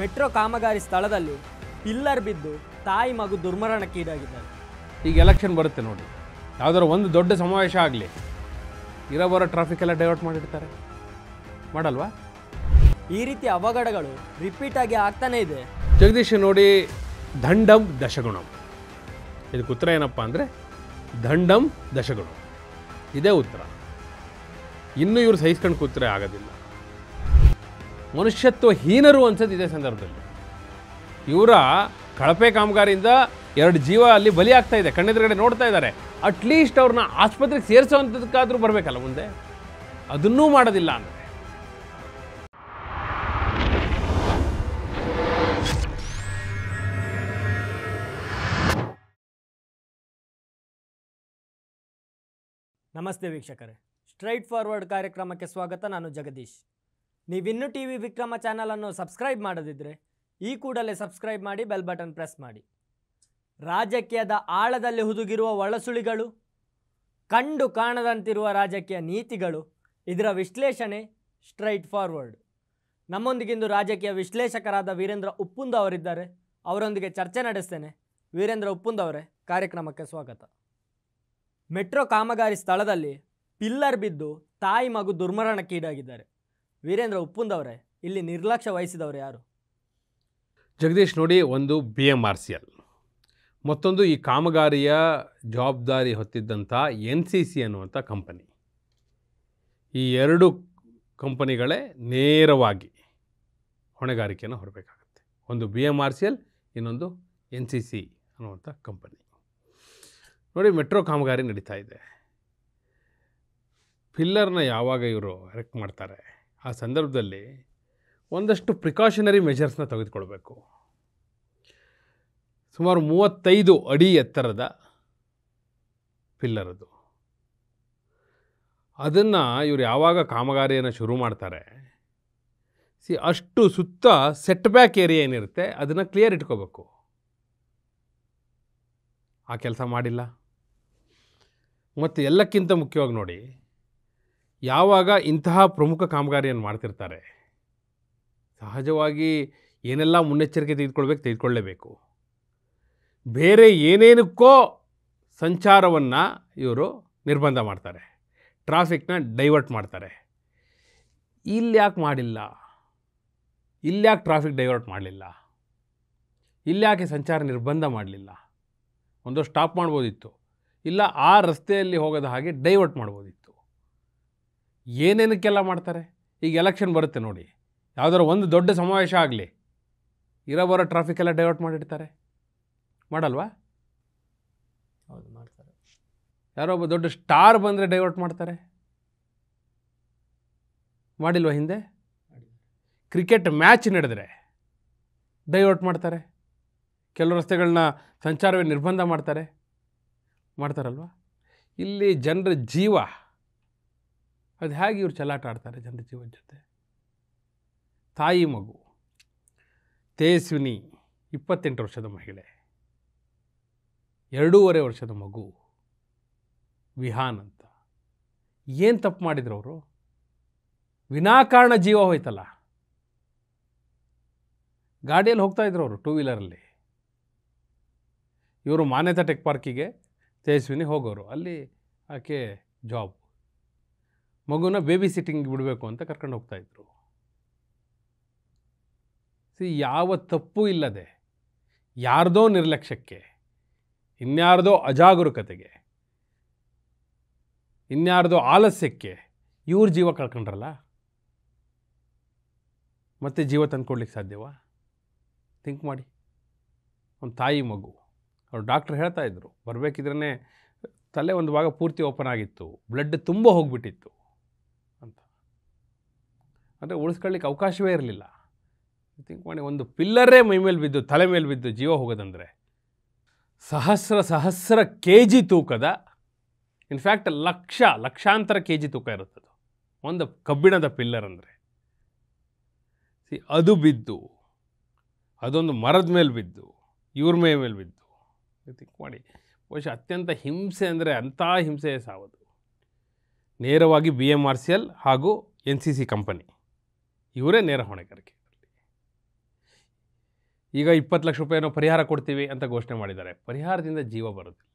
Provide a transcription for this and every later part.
metro ಕಾಮಗಾರಿ ಸ್ಥಳದಲ್ಲಿ pillar ಬಿದ್ದು ತಾಯಿ ಮಗು ದುರ್ಮರಣಕ್ಕೀಡಾಗಿದ್ದಾರೆ ಈಗ ಎಲೆಕ್ಷನ್ ಬರುತ್ತೆ ನೋಡಿ ಯಾವುದಾದ್ರು ಒಂದು ದೊಡ್ಡ ಸಮಾವೇಶ ಆಗಲಿ ಇರೋ ಬರೋ ಟ್ರಾಫಿಕ್ ಎಲ್ಲ ಡೈವರ್ಟ್ ಮಾಡಿರ್ತಾರೆ ಮಾಡಲ್ವಾ ಈ ರೀತಿ ಅವಘಡಗಳು ರಿಪೀಟ್ ಆಗಿ ಆಗ್ತಾನೇ ಇದೆ ಜಗದೀಶ್ ನೋಡಿ ದಂಡಂ ದಶಗುಣಂ ಇದಕ್ಕೆ ಉತ್ತರ ಏನಪ್ಪ ಅಂದರೆ ದಂಡಂ ದಶಗುಣಂ ಇದೇ ಉತ್ತರ ಇನ್ನೂ ಇವರು ಸಹಿಸ್ಕೊಂಡು ಕೂತ್ರೆ ಆಗೋದಿಲ್ಲ ಮನುಷ್ಯತ್ವ ಹೀನರು ಅನ್ಸೋದು ಇದೇ ಸಂದರ್ಭದಲ್ಲಿ ಇವರ ಕಳಪೆ ಕಾಮಗಾರಿಯಿಂದ ಎರಡು ಜೀವ ಅಲ್ಲಿ ಬಲಿ ಆಗ್ತಾ ಇದೆ ಕಣ್ಣೆದುರುಗಡೆ ನೋಡ್ತಾ ಇದ್ದಾರೆ ಅಟ್ಲೀಸ್ಟ್ ಅವ್ರನ್ನ ಆಸ್ಪತ್ರೆಗೆ ಸೇರಿಸೋವಂಥದಕ್ಕಾದರೂ ಬರಬೇಕಲ್ಲ ಮುಂದೆ ಅದನ್ನೂ ಮಾಡೋದಿಲ್ಲ ಅಂದರೆ ನಮಸ್ತೆ ವೀಕ್ಷಕರೇ ಸ್ಟ್ರೈಟ್ ಫಾರ್ವರ್ಡ್ ಕಾರ್ಯಕ್ರಮಕ್ಕೆ ಸ್ವಾಗತ ನಾನು ಜಗದೀಶ್ ನೀವಿನ್ನು ಟಿ ವಿ ವಿಕ್ರಮ ಚಾನಲನ್ನು ಸಬ್ಸ್ಕ್ರೈಬ್ ಮಾಡದಿದ್ದರೆ ಈ ಕೂಡಲೇ ಸಬ್ಸ್ಕ್ರೈಬ್ ಮಾಡಿ ಬೆಲ್ ಬಟನ್ ಪ್ರೆಸ್ ಮಾಡಿ ರಾಜಕೀಯದ ಆಳದಲ್ಲಿ ಹುದುಗಿರುವ ಒಳಸುಳಿಗಳು ಕಂಡು ಕಾಣದಂತಿರುವ ರಾಜಕೀಯ ನೀತಿಗಳು ಇದರ ವಿಶ್ಲೇಷಣೆ ಸ್ಟ್ರೈಟ್ ಫಾರ್ವರ್ಡ್ ನಮ್ಮೊಂದಿಗಿಂದು ರಾಜಕೀಯ ವಿಶ್ಲೇಷಕರಾದ ವೀರೇಂದ್ರ ಉಪ್ಪುಂದ ಅವರಿದ್ದಾರೆ ಅವರೊಂದಿಗೆ ಚರ್ಚೆ ನಡೆಸ್ತೇನೆ ವೀರೇಂದ್ರ ಉಪ್ಪುಂದ ಅವರೇ ಕಾರ್ಯಕ್ರಮಕ್ಕೆ ಸ್ವಾಗತ ಮೆಟ್ರೋ ಕಾಮಗಾರಿ ಸ್ಥಳದಲ್ಲಿ ಪಿಲ್ಲರ್ ಬಿದ್ದು ತಾಯಿ ಮಗು ದುರ್ಮರಣಕ್ಕೀಡಾಗಿದ್ದಾರೆ ವೀರೇಂದ್ರ ಉಪ್ಪುಂದವರೇ ಇಲ್ಲಿ ನಿರ್ಲಕ್ಷ್ಯ ವಹಿಸಿದವರು ಯಾರು ಜಗದೀಶ್ ನೋಡಿ ಒಂದು B M R C L ಮತ್ತೊಂದು ಈ ಕಾಮಗಾರಿಯ ಜವಾಬ್ದಾರಿ ಹೊತ್ತಿದ್ದಂಥ ಎನ್ ಸಿ ಸಿ ಅನ್ನುವಂಥ ಕಂಪನಿ ಈ ಎರಡು ಕಂಪನಿಗಳೇ ನೇರವಾಗಿ ಹೊಣೆಗಾರಿಕೆಯನ್ನು ಹೊರಬೇಕಾಗತ್ತೆ ಒಂದು B M R C L ಇನ್ನೊಂದು ಎನ್ ಸಿ ಸಿ ಅನ್ನುವಂಥ ಕಂಪನಿ ನೋಡಿ ಮೆಟ್ರೋ ಕಾಮಗಾರಿ ನಡೀತಾ ಇದೆ ಪಿಲ್ಲರ್ನ ಯಾವಾಗ ಇವರು ಎರೆಕ್ಟ್ ಮಾಡ್ತಾರೆ ಆ ಸಂದರ್ಭದಲ್ಲಿ ಒಂದಷ್ಟು ಪ್ರಿಕಾಷನರಿ ಮೆಷರ್ಸ್ನ ತೆಗೆದುಕೊಳ್ಬೇಕು ಸುಮಾರು ಮೂವತ್ತೈದು ಅಡಿ ಎತ್ತರದ ಪಿಲ್ಲರದು ಅದನ್ನು ಇವರು ಯಾವಾಗ ಕಾಮಗಾರಿಯನ್ನು ಶುರು ಮಾಡ್ತಾರೆ ಸಿ ಅಷ್ಟು ಸುತ್ತ ಸೆಟ್ ಬ್ಯಾಕ್ ಏರಿಯಾ ಏನಿರುತ್ತೆ ಅದನ್ನು ಕ್ಲಿಯರ್ ಇಟ್ಕೋಬೇಕು ಆ ಕೆಲಸ ಮಾಡಿಲ್ಲ ಮತ್ತು ಎಲ್ಲಕ್ಕಿಂತ ಮುಖ್ಯವಾಗಿ ನೋಡಿ ಯಾವಾಗ ಇಂತಹ ಪ್ರಮುಖ ಕಾಮಗಾರಿಯನ್ನು ಮಾಡ್ತಿರ್ತಾರೆ ಸಹಜವಾಗಿ ಏನೆಲ್ಲ ಮುನ್ನೆಚ್ಚರಿಕೆ ತೆಗೆದುಕೊಳ್ಬೇಕು ತೆಗೆದುಕೊಳ್ಳೇಬೇಕು ಬೇರೆ ಏನೇನಕ್ಕೋ ಸಂಚಾರವನ್ನು ಇವರು ನಿರ್ಬಂಧ ಮಾಡ್ತಾರೆ ಟ್ರಾಫಿಕ್ನ ಡೈವರ್ಟ್ ಮಾಡ್ತಾರೆ ಇಲ್ಲಿ ಯಾಕೆ ಮಾಡಿಲ್ಲ ಇಲ್ಲಿ ಯಾಕೆ ಟ್ರಾಫಿಕ್ ಡೈವರ್ಟ್ ಮಾಡಲಿಲ್ಲ ಇಲ್ಲಿ ಯಾಕೆ ಸಂಚಾರ ನಿರ್ಬಂಧ ಮಾಡಲಿಲ್ಲ ಒಂದು ಸ್ಟಾಪ್ ಮಾಡ್ಬೋದಿತ್ತು ಇಲ್ಲ ಆ ರಸ್ತೆಯಲ್ಲಿ ಹೋಗದ ಹಾಗೆ ಡೈವರ್ಟ್ ಮಾಡ್ಬೋದಿತ್ತು ಏನೇನಕ್ಕೆಲ್ಲ ಮಾಡ್ತಾರೆ ಈಗ ಎಲೆಕ್ಷನ್ ಬರುತ್ತೆ ನೋಡಿ ಯಾವುದಾದ್ರು ಒಂದು ದೊಡ್ಡ ಸಮಾವೇಶ ಆಗಲಿ ಇರೋ ಬರೋ ಎಲ್ಲ ಡೈವರ್ಟ್ ಮಾಡಿಡ್ತಾರೆ ಮಾಡಲ್ವಾ ಹೌದು ಮಾಡ್ತಾರೆ ಯಾರೋ ಒಬ್ಬ ದೊಡ್ಡ ಸ್ಟಾರ್ ಬಂದರೆ ಡೈವರ್ಟ್ ಮಾಡ್ತಾರೆ ಮಾಡಿಲ್ವಾ ಹಿಂದೆ ಕ್ರಿಕೆಟ್ ಮ್ಯಾಚ್ ನಡೆದರೆ ಡೈವರ್ಟ್ ಮಾಡ್ತಾರೆ ಕೆಲವು ರಸ್ತೆಗಳನ್ನ ಸಂಚಾರವೇ ನಿರ್ಬಂಧ ಮಾಡ್ತಾರೆ ಮಾಡ್ತಾರಲ್ವ ಇಲ್ಲಿ ಜನರ ಜೀವ ಅದು ಹೇಗೆ ಇವರು ಚಲಾಟ ಆಡ್ತಾರೆ ಜನರ ಜೀವನ ಜೊತೆ ತಾಯಿ ಮಗು ತೇಸ್ವಿನಿ ಇಪ್ಪತ್ತೆಂಟು ವರ್ಷದ ಮಹಿಳೆ ಎರಡೂವರೆ ವರ್ಷದ ಮಗು ವಿಹಾನ್ ಅಂತ ಏನು ತಪ್ಪು ಮಾಡಿದ್ರು ಅವರು ವಿನಾಕಾರಣ ಜೀವ ಹೋಯ್ತಲ್ಲ ಗಾಡಿಯಲ್ಲಿ ಹೋಗ್ತಾಯಿದ್ರು ಅವರು ಟೂ ವೀಲರಲ್ಲಿ ಇವರು ಮಾನ್ಯತಾ ಟೆಕ್ ಪಾರ್ಕಿಗೆ ತೇಜಸ್ವಿನಿ ಹೋಗೋರು ಅಲ್ಲಿ ಆಕೆ ಜಾಬ್ ಮಗುನ ಬೇಬಿ ಸಿಟ್ಟಿಂಗ್ ಬಿಡಬೇಕು ಅಂತ ಕರ್ಕೊಂಡು ಹೋಗ್ತಾಯಿದ್ರು ಸಿ ಯಾವ ತಪ್ಪು ಇಲ್ಲದೆ ಯಾರ್ದೋ ನಿರ್ಲಕ್ಷ್ಯಕ್ಕೆ ಇನ್ಯಾರ್ದೋ ಅಜಾಗರೂಕತೆಗೆ ಇನ್ಯಾರ್ದೋ ಆಲಸ್ಯಕ್ಕೆ ಇವ್ರ ಜೀವ ಕಳ್ಕೊಂಡ್ರಲ್ಲ ಮತ್ತೆ ಜೀವ ತಂದ್ಕೊಡ್ಲಿಕ್ಕೆ ಸಾಧ್ಯವಾ ಥಿಂಕ್ ಮಾಡಿ ಒಂದು ತಾಯಿ ಮಗು ಅವ್ರು ಡಾಕ್ಟ್ರ್ ಹೇಳ್ತಾಯಿದ್ರು ಬರಬೇಕಿದ್ರೇ ತಲೆ ಒಂದು ಭಾಗ ಪೂರ್ತಿ ಓಪನ್ ಆಗಿತ್ತು ಬ್ಲಡ್ ತುಂಬ ಹೋಗಿಬಿಟ್ಟಿತ್ತು ಅಂದರೆ ಉಳಿಸ್ಕೊಳ್ಳಿಕ್ಕೆ ಅವಕಾಶವೇ ಇರಲಿಲ್ಲ ತಿಂಕ್ ಮಾಡಿ ಒಂದು ಪಿಲ್ಲರೇ ಮೈ ಮೇಲೆ ಬಿದ್ದು ತಲೆ ಮೇಲೆ ಬಿದ್ದು ಜೀವ ಹೋಗೋದಂದರೆ ಸಹಸ್ರ ಸಹಸ್ರ ಕೆ ಜಿ ತೂಕದ ಇನ್ಫ್ಯಾಕ್ಟ್ ಲಕ್ಷ ಲಕ್ಷಾಂತರ ಕೆ ಜಿ ತೂಕ ಇರುತ್ತದು ಒಂದು ಕಬ್ಬಿಣದ ಪಿಲ್ಲರ್ ಅಂದರೆ ಸಿ ಅದು ಬಿದ್ದು ಅದೊಂದು ಮರದ ಮೇಲೆ ಬಿದ್ದು ಇವ್ರ ಮೇ ಮೇಲೆ ಬಿದ್ದು ತಿಂಕ್ ಮಾಡಿ ಬಹುಶಃ ಅತ್ಯಂತ ಹಿಂಸೆ ಅಂದರೆ ಅಂಥ ಹಿಂಸೆಯೇ ಸಾವದು ನೇರವಾಗಿ B M R C L ಹಾಗೂ ಎನ್ ಸಿ ಸಿ ಕಂಪನಿ ಇವರೇ ನೇರ ಹೊಣೆಗಾರಿಕೆ ಈಗ ಇಪ್ಪತ್ತು ಲಕ್ಷ ರೂಪಾಯಿನೋ ಪರಿಹಾರ ಕೊಡ್ತೀವಿ ಅಂತ ಘೋಷಣೆ ಮಾಡಿದ್ದಾರೆ ಪರಿಹಾರದಿಂದ ಜೀವ ಬರೋದಿಲ್ಲ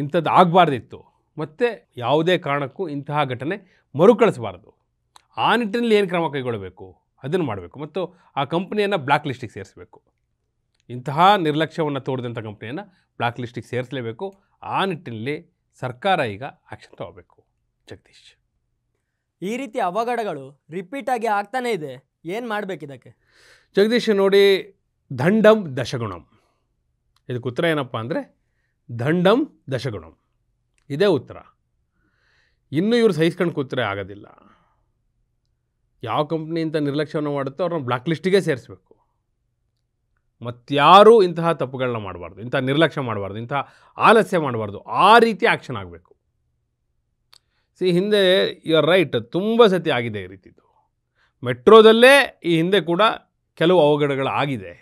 ಇಂಥದ್ದು ಆಗಬಾರ್ದಿತ್ತು ಮತ್ತು ಯಾವುದೇ ಕಾರಣಕ್ಕೂ ಇಂತಹ ಘಟನೆ ಮರುಕಳಿಸಬಾರ್ದು ಆ ನಿಟ್ಟಿನಲ್ಲಿ ಏನು ಕ್ರಮ ಕೈಗೊಳ್ಳಬೇಕು ಅದನ್ನು ಮಾಡಬೇಕು ಮತ್ತು ಆ ಕಂಪ್ನಿಯನ್ನು ಬ್ಲ್ಯಾಕ್ ಲಿಸ್ಟಿಗೆ ಸೇರಿಸಬೇಕು ಇಂತಹ ನಿರ್ಲಕ್ಷ್ಯವನ್ನು ತೋರಿದಂಥ ಕಂಪ್ನಿಯನ್ನು ಬ್ಲ್ಯಾಕ್ ಲಿಸ್ಟಿಗೆ ಸೇರಿಸಲೇಬೇಕು ಆ ನಿಟ್ಟಿನಲ್ಲಿ ಸರ್ಕಾರ ಈಗ ಆ್ಯಕ್ಷನ್ ತಗೋಬೇಕು ಜಗದೀಶ್ ಈ ರೀತಿ ಅವಘಡಗಳು ರಿಪೀಟ್ ಆಗಿ ಆಗ್ತಾನೇ ಇದೆ ಏನು ಇದಕ್ಕೆ ಜಗದೀಶ್ ನೋಡಿ ದಂಡಂ ದಶಗುಣಂ ಇದಕ್ಕೆ ಉತ್ತರ ಏನಪ್ಪ ಅಂದರೆ ದಂಡಂ ದಶಗುಣಂ ಇದೇ ಉತ್ತರ ಇನ್ನೂ ಇವರು ಸಹಿಸ್ಕೊಂಡು ಕೂತ್ರೆ ಆಗೋದಿಲ್ಲ ಯಾವ ಕಂಪ್ನಿ ಇಂಥ ನಿರ್ಲಕ್ಷ್ಯವನ್ನು ಮಾಡುತ್ತೋ ಅವ್ರನ್ನ ಬ್ಲಾಕ್ ಲಿಸ್ಟಿಗೆ ಸೇರಿಸಬೇಕು ಮತ್ತಾರೂ ಇಂತಹ ತಪ್ಪುಗಳನ್ನ ಮಾಡಬಾರ್ದು ಇಂಥ ನಿರ್ಲಕ್ಷ್ಯ ಮಾಡಬಾರ್ದು ಇಂಥ ಆಲಸ್ಯ ಮಾಡಬಾರ್ದು ಆ ರೀತಿ ಆ್ಯಕ್ಷನ್ ಆಗಬೇಕು ಸಿ ಹಿಂದೆ ಯು ಆರ್ ರೈಟ್ ತುಂಬ ಸತಿ ಆಗಿದೆ ಈ ರೀತಿದು ಮೆಟ್ರೋದಲ್ಲೇ ಈ ಹಿಂದೆ ಕೂಡ ಕೆಲವು ಆಗಿದೆ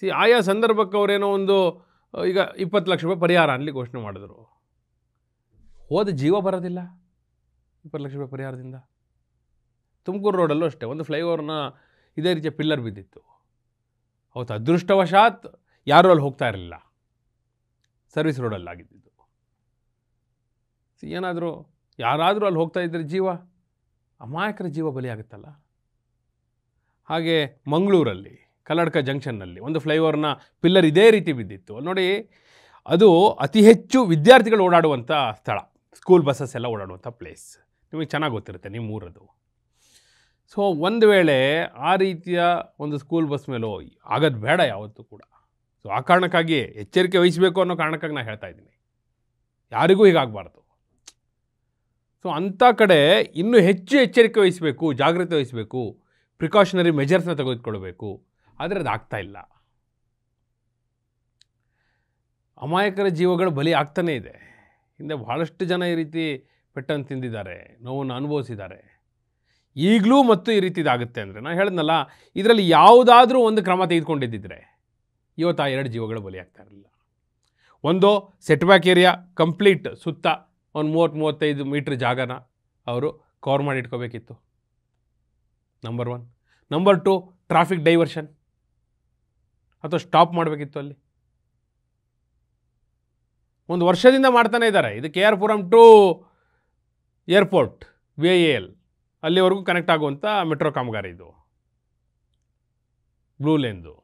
ಸಿ ಆಯಾ ಸಂದರ್ಭಕ್ಕೆ ಅವರೇನೋ ಒಂದು ಈಗ ಇಪ್ಪತ್ತು ಲಕ್ಷ ರೂಪಾಯಿ ಪರಿಹಾರ ಅನ್ನಲಿ ಘೋಷಣೆ ಮಾಡಿದ್ರು ಹೋದ ಜೀವ ಬರೋದಿಲ್ಲ ಇಪ್ಪತ್ತು ಲಕ್ಷ ರೂಪಾಯಿ ಪರಿಹಾರದಿಂದ ತುಮಕೂರು ರೋಡಲ್ಲೂ ಅಷ್ಟೇ ಒಂದು ಫ್ಲೈಓವರ್ನ ಇದೇ ರೀತಿಯ ಪಿಲ್ಲರ್ ಬಿದ್ದಿತ್ತು ಅವತ್ತು ಅದೃಷ್ಟವಶಾತ್ ಯಾರೂ ಅಲ್ಲಿ ಹೋಗ್ತಾ ಇರಲಿಲ್ಲ ಸರ್ವಿಸ್ ರೋಡಲ್ಲಾಗಿದ್ದು ಏನಾದರೂ ಯಾರಾದರೂ ಅಲ್ಲಿ ಹೋಗ್ತಾ ಇದ್ದರೆ ಜೀವ ಅಮಾಯಕರ ಜೀವ ಬಲಿಯಾಗುತ್ತಲ್ಲ ಹಾಗೆ ಮಂಗಳೂರಲ್ಲಿ ಕಲ್ಲಡ್ಕ ಜಂಕ್ಷನ್ನಲ್ಲಿ ಒಂದು ಫ್ಲೈಓವರ್ನ ಪಿಲ್ಲರ್ ಇದೇ ರೀತಿ ಬಿದ್ದಿತ್ತು ನೋಡಿ ಅದು ಅತಿ ಹೆಚ್ಚು ವಿದ್ಯಾರ್ಥಿಗಳು ಓಡಾಡುವಂಥ ಸ್ಥಳ ಸ್ಕೂಲ್ ಬಸ್ಸಸ್ ಎಲ್ಲ ಓಡಾಡುವಂಥ ಪ್ಲೇಸ್ ನಿಮಗೆ ಚೆನ್ನಾಗಿ ಗೊತ್ತಿರುತ್ತೆ ನಿಮ್ಮ ಊರದು ಸೊ ಒಂದು ವೇಳೆ ಆ ರೀತಿಯ ಒಂದು ಸ್ಕೂಲ್ ಬಸ್ ಮೇಲೋ ಆಗೋದು ಬೇಡ ಯಾವತ್ತೂ ಕೂಡ ಸೊ ಆ ಕಾರಣಕ್ಕಾಗಿ ಎಚ್ಚರಿಕೆ ವಹಿಸಬೇಕು ಅನ್ನೋ ಕಾರಣಕ್ಕಾಗಿ ನಾನು ಹೇಳ್ತಾ ಇದ್ದೀನಿ ಯಾರಿಗೂ ಹೀಗಾಗಬಾರ್ದು ಸೊ ಅಂಥ ಕಡೆ ಇನ್ನೂ ಹೆಚ್ಚು ಎಚ್ಚರಿಕೆ ವಹಿಸಬೇಕು ಜಾಗ್ರತೆ ವಹಿಸಬೇಕು ಪ್ರಿಕಾಷನರಿ ಮೆಜರ್ಸ್ನ ತೆಗೆದುಕೊಳ್ಬೇಕು ಆದರೆ ಅದು ಆಗ್ತಾ ಇಲ್ಲ ಅಮಾಯಕರ ಜೀವಗಳು ಬಲಿ ಆಗ್ತಾನೇ ಇದೆ ಹಿಂದೆ ಭಾಳಷ್ಟು ಜನ ಈ ರೀತಿ ಪೆಟ್ಟನ್ನು ತಿಂದಿದ್ದಾರೆ ನೋವನ್ನು ಅನುಭವಿಸಿದ್ದಾರೆ ಈಗಲೂ ಮತ್ತು ಈ ರೀತಿ ಇದಾಗುತ್ತೆ ಅಂದರೆ ನಾನು ಹೇಳಿದ್ನಲ್ಲ ಇದರಲ್ಲಿ ಯಾವುದಾದ್ರೂ ಒಂದು ಕ್ರಮ ತೆಗೆದುಕೊಂಡಿದ್ದರೆ ಇವತ್ತು ಆ ಎರಡು ಜೀವಗಳು ಬಲಿಯಾಗ್ತಾ ಇರಲಿಲ್ಲ ಒಂದು ಸೆಟ್ ಬ್ಯಾಕ್ ಏರಿಯಾ ಕಂಪ್ಲೀಟ್ ಸುತ್ತ ಒಂದು ಮೂವತ್ತು ಮೂವತ್ತೈದು ಮೀಟ್ರ್ ಜಾಗನ ಅವರು ಕವರ್ ಮಾಡಿ ಇಟ್ಕೋಬೇಕಿತ್ತು number one number two traffic diversion ಅಥವಾ ಸ್ಟಾಪ್ ಮಾಡಬೇಕಿತ್ತು ಅಲ್ಲಿ ಒಂದು ವರ್ಷದಿಂದ ಮಾಡ್ತಾನೆ ಇದ್ದಾರೆ ಇದು K R Puram to airport V I L ಅಲ್ಲಿವರೆಗೂ ಕನೆಕ್ಟ್ ಆಗುವಂಥ ಮೆಟ್ರೋ ಕಾಮಗಾರಿ ಇದು ಬ್ಲೂ ಲೇನ್ದು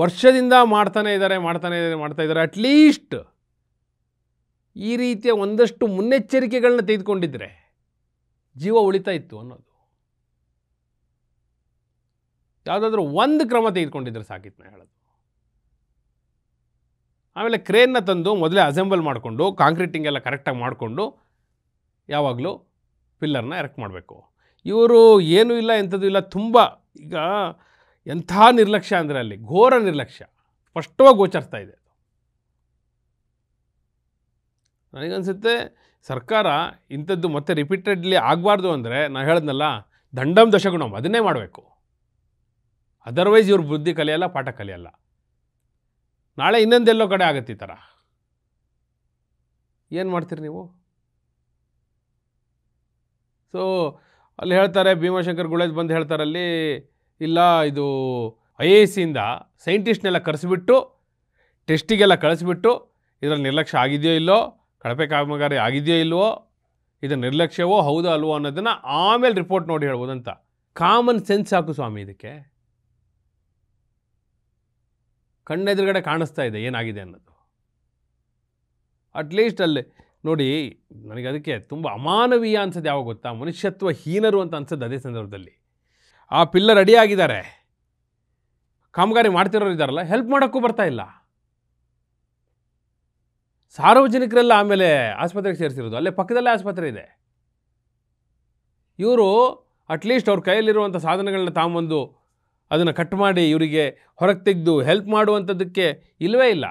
ವರ್ಷದಿಂದ ಮಾಡ್ತಾನೆ ಇದ್ದಾರೆ ಮಾಡ್ತಾನೆ ಇದ್ದಾರೆ ಮಾಡ್ತಾ ಇದ್ದಾರೆ ಅಟ್ಲೀಸ್ಟ್ ಈ ರೀತಿಯ ಒಂದಷ್ಟು ಮುನ್ನೆಚ್ಚರಿಕೆಗಳನ್ನ ತೆಗೆದುಕೊಂಡಿದ್ದರೆ ಜೀವ ಉಳಿತಾ ಇತ್ತು ಅನ್ನೋದು ಯಾವುದಾದ್ರೂ ಒಂದು ಕ್ರಮ ತೆಗೆದುಕೊಂಡಿದ್ರೆ ಸಾಕಿತ್ತು ನಾನು ಹೇಳೋದು ಆಮೇಲೆ ಕ್ರೇನ್ನ ತಂದು ಮೊದಲೇ ಅಸೆಂಬಲ್ ಮಾಡಿಕೊಂಡು ಕಾಂಕ್ರೀಟಿಂಗ್ ಎಲ್ಲ ಕರೆಕ್ಟಾಗಿ ಮಾಡಿಕೊಂಡು ಯಾವಾಗಲೂ ಪಿಲ್ಲರ್ನ ಎರೆಕ್ಟ್ ಮಾಡಬೇಕು ಇವರು ಏನೂ ಇಲ್ಲ ಎಂಥದ್ದು ಇಲ್ಲ ತುಂಬ ಈಗ ಎಂಥ ನಿರ್ಲಕ್ಷ್ಯ ಅಂದರೆ ಅಲ್ಲಿ ಘೋರ ನಿರ್ಲಕ್ಷ್ಯ ಸ್ಪಷ್ಟವಾಗಿ ಗೋಚರಿಸ್ತಾ ಇದೆ ನನಗನ್ಸುತ್ತೆ ಸರ್ಕಾರ ಇಂಥದ್ದು ಮತ್ತೆ ರಿಪೀಟೆಡ್ಲಿ ಆಗಬಾರ್ದು ಅಂದರೆ ನಾನು ಹೇಳಿದ್ನಲ್ಲ ದಂಡಂ ದಶಗುಣಂ ಅದನ್ನೇ ಮಾಡಬೇಕು ಅದರ್ವೈಸ್ ಇವ್ರ ಬುದ್ಧಿ ಕಲಿಯಲ್ಲ ಪಾಠ ಕಲಿಯಲ್ಲ ನಾಳೆ ಇನ್ನೊಂದೆಲ್ಲೋ ಕಡೆ ಆಗುತ್ತೆ ಈ ಥರ ಏನು ಮಾಡ್ತೀರಿ ನೀವು ಸೊ ಅಲ್ಲಿ ಹೇಳ್ತಾರೆ ಭೀಮಾಶಂಕರ್ ಗುಳೇಜ್ ಬಂದು ಹೇಳ್ತಾರಲ್ಲಿ ಇಲ್ಲ ಇದು ಐ ಎ ಸಿಯಿಂದ ಸೈಂಟಿಸ್ಟ್ನೆಲ್ಲ ಕರೆಸಿಬಿಟ್ಟು ಟೆಸ್ಟಿಗೆಲ್ಲ ಕಳಿಸ್ಬಿಟ್ಟು ಇದರಲ್ಲಿ ನಿರ್ಲಕ್ಷ್ಯ ಆಗಿದೆಯೋ ಇಲ್ಲೋ ಕಳಪೆ ಕಾಮಗಾರಿ ಆಗಿದೆಯೋ ಇಲ್ವೋ ಇದು ನಿರ್ಲಕ್ಷ್ಯವೋ ಹೌದೋ ಅಲ್ವೋ ಅನ್ನೋದನ್ನು ಆಮೇಲೆ ರಿಪೋರ್ಟ್ ನೋಡಿ ಅಂತ ಕಾಮನ್ ಸೆನ್ಸ್ ಸಾಕು ಸ್ವಾಮಿ ಇದಕ್ಕೆ ಕಣ್ಣೆದುರುಗಡೆ ಕಾಣಿಸ್ತಾ ಇದೆ ಏನಾಗಿದೆ ಅನ್ನೋದು ಅಟ್ಲೀಸ್ಟ್ ಅಲ್ಲಿ ನೋಡಿ ನನಗೆ ಅದಕ್ಕೆ ತುಂಬ ಅಮಾನವೀಯ ಅನ್ಸೋದು ಯಾವಾಗ ಗೊತ್ತಾ ಮನುಷ್ಯತ್ವ ಹೀನರು ಅಂತ ಅನ್ಸೋದು ಅದೇ ಸಂದರ್ಭದಲ್ಲಿ ಆ ಪಿಲ್ಲ ಆಗಿದ್ದಾರೆ ಕಾಮಗಾರಿ ಮಾಡ್ತಿರೋರು ಇದ್ದಾರಲ್ಲ ಹೆಲ್ಪ್ ಮಾಡೋಕ್ಕೂ ಬರ್ತಾ ಇಲ್ಲ ಸಾರ್ವಜನಿಕರೆಲ್ಲ ಆಮೇಲೆ ಆಸ್ಪತ್ರೆಗೆ ಸೇರಿಸಿರೋದು ಅಲ್ಲೇ ಪಕ್ಕದಲ್ಲೇ ಆಸ್ಪತ್ರೆ ಇದೆ ಇವರು ಅಟ್ಲೀಸ್ಟ್ ಅವ್ರ ಕೈಯಲ್ಲಿರುವಂಥ ಸಾಧನಗಳನ್ನ ತಾಂಬಂದು ಅದನ್ನು ಕಟ್ ಮಾಡಿ ಇವರಿಗೆ ಹೊರಗೆ ತೆಗೆದು ಹೆಲ್ಪ್ ಮಾಡುವಂಥದ್ದಕ್ಕೆ ಇಲ್ಲವೇ ಇಲ್ಲ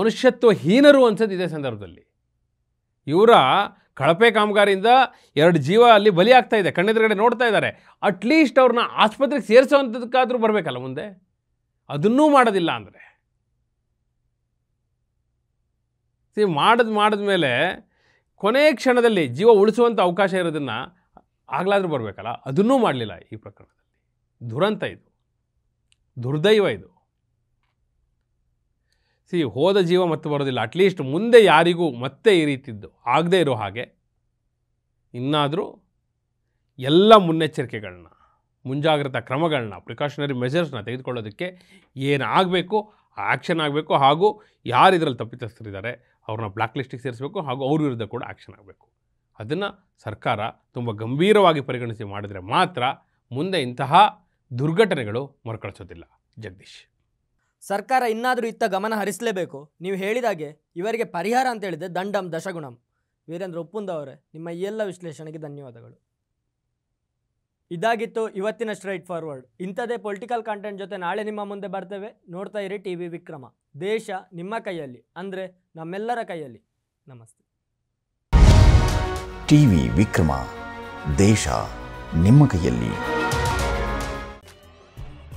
ಮನುಷ್ಯತ್ವ ಹೀನರು ಅನ್ಸೋದು ಇದೇ ಸಂದರ್ಭದಲ್ಲಿ ಇವರ ಕಳಪೆ ಕಾಮಗಾರಿಯಿಂದ ಎರಡು ಜೀವ ಅಲ್ಲಿ ಬಲಿಯಾಗ್ತಾ ಇದೆ ಕಣ್ಣೆದುರುಗಡೆ ನೋಡ್ತಾ ಇದ್ದಾರೆ ಅಟ್ಲೀಸ್ಟ್ ಅವ್ರನ್ನ ಆಸ್ಪತ್ರೆಗೆ ಸೇರಿಸೋವಂಥದಕ್ಕಾದರೂ ಬರಬೇಕಲ್ಲ ಮುಂದೆ ಅದನ್ನೂ ಮಾಡೋದಿಲ್ಲ ಅಂದರೆ ಸಿ ಮಾಡಿದ್ ಮಾಡಿದ ಮೇಲೆ ಕೊನೆ ಕ್ಷಣದಲ್ಲಿ ಜೀವ ಉಳಿಸುವಂಥ ಅವಕಾಶ ಇರೋದನ್ನು ಆಗಲಾದರೂ ಬರಬೇಕಲ್ಲ ಅದನ್ನೂ ಮಾಡಲಿಲ್ಲ ಈ ಪ್ರಕರಣದಲ್ಲಿ ದುರಂತ ಇದು ದುರ್ದೈವ ಇದು ಸಿ ಹೋದ ಜೀವ ಮತ್ತೆ ಬರೋದಿಲ್ಲ ಅಟ್ಲೀಸ್ಟ್ ಮುಂದೆ ಯಾರಿಗೂ ಮತ್ತೆ ಈ ರೀತಿದ್ದು ಆಗದೇ ಇರೋ ಹಾಗೆ ಇನ್ನಾದರೂ ಎಲ್ಲ ಮುನ್ನೆಚ್ಚರಿಕೆಗಳನ್ನ ಮುಂಜಾಗ್ರತಾ ಕ್ರಮಗಳನ್ನ ಪ್ರಿಕಾಷನರಿ ಮೆಷರ್ಸ್ನ ತೆಗೆದುಕೊಳ್ಳೋದಕ್ಕೆ ಏನಾಗಬೇಕು ಆ್ಯಕ್ಷನ್ ಆಗಬೇಕು ಹಾಗೂ ಯಾರು ಇದರಲ್ಲಿ ತಪ್ಪಿತಸ್ಥರಿದ್ದಾರೆ ಅವ್ರನ್ನ ಬ್ಲ್ಯಾಕ್ ಲಿಸ್ಟಿಗೆ ಸೇರಿಸಬೇಕು ಹಾಗೂ ಅವ್ರ ವಿರುದ್ಧ ಕೂಡ ಆ್ಯಕ್ಷನ್ ಆಗಬೇಕು ಅದನ್ನು ಸರ್ಕಾರ ತುಂಬ ಗಂಭೀರವಾಗಿ ಪರಿಗಣಿಸಿ ಮಾಡಿದರೆ ಮಾತ್ರ ಮುಂದೆ ಇಂತಹ ದುರ್ಘಟನೆಗಳು ಮರುಕಳಿಸೋದಿಲ್ಲ ಜಗದೀಶ್ ಸರ್ಕಾರ ಇನ್ನಾದರೂ ಇತ್ತ ಗಮನ ಹರಿಸಲೇಬೇಕು ನೀವು ಹೇಳಿದಾಗೆ ಇವರಿಗೆ ಪರಿಹಾರ ಅಂತ ಹೇಳಿದೆ ದಂಡಂ ದಶಗುಣಂ ವೀರೇಂದ್ರ ಉಪ್ಪುಂದ ಅವರೇ ನಿಮ್ಮ ಈ ಎಲ್ಲ ವಿಶ್ಲೇಷಣೆಗೆ ಧನ್ಯವಾದಗಳು ಇದಾಗಿತ್ತು ಇವತ್ತಿನ ಸ್ಟ್ರೈಟ್ ಫಾರ್ವರ್ಡ್ ಇಂಥದೇ ಪೊಲಿಟಿಕಲ್ ಕಾಂಟೆಂಟ್ ಜೊತೆ ನಾಳೆ ನಿಮ್ಮ ಮುಂದೆ ಬರ್ತೇವೆ ನೋಡ್ತಾ ಇರಿ ಟಿ ವಿ ವಿಕ್ರಮ ದೇಶ ನಿಮ್ಮ ಕೈಯಲ್ಲಿ ಅಂದರೆ ನಮ್ಮೆಲ್ಲರ ಕೈಯಲ್ಲಿ ನಮಸ್ತೆ ಟಿ ವಿ ವಿಕ್ರಮ ದೇಶ ನಿಮ್ಮ ಕೈಯಲ್ಲಿ